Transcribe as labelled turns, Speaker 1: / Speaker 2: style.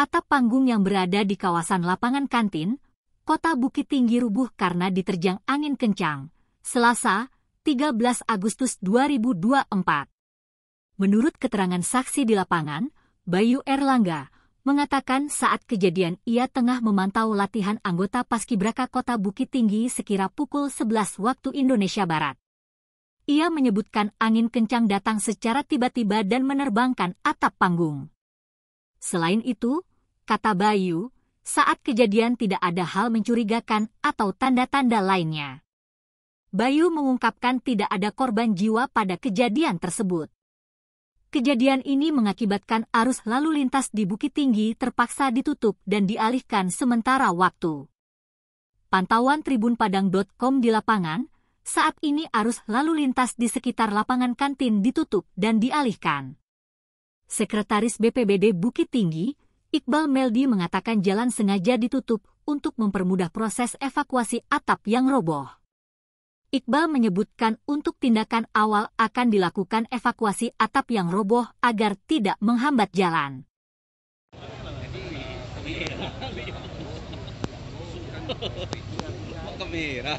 Speaker 1: Atap panggung yang berada di kawasan lapangan kantin, kota Bukit Tinggi rubuh karena diterjang angin kencang. Selasa, 13 Agustus 2024. Menurut keterangan saksi di lapangan, Bayu Erlangga mengatakan saat kejadian ia tengah memantau latihan anggota Paskibraka Kota Bukit Tinggi sekira pukul 11 waktu Indonesia Barat. Ia menyebutkan angin kencang datang secara tiba-tiba dan menerbangkan atap panggung. Selain itu, kata Bayu, saat kejadian tidak ada hal mencurigakan atau tanda-tanda lainnya. Bayu mengungkapkan tidak ada korban jiwa pada kejadian tersebut. Kejadian ini mengakibatkan arus lalu lintas di Bukit Tinggi terpaksa ditutup dan dialihkan sementara waktu. Pantauan tribunpadang.com di lapangan, saat ini arus lalu lintas di sekitar lapangan kantin ditutup dan dialihkan. Sekretaris BPBD Bukit Tinggi, Iqbal Meldi mengatakan jalan sengaja ditutup untuk mempermudah proses evakuasi atap yang roboh. Iqbal menyebutkan untuk tindakan awal akan dilakukan evakuasi atap yang roboh agar tidak menghambat jalan.
Speaker 2: Kamera,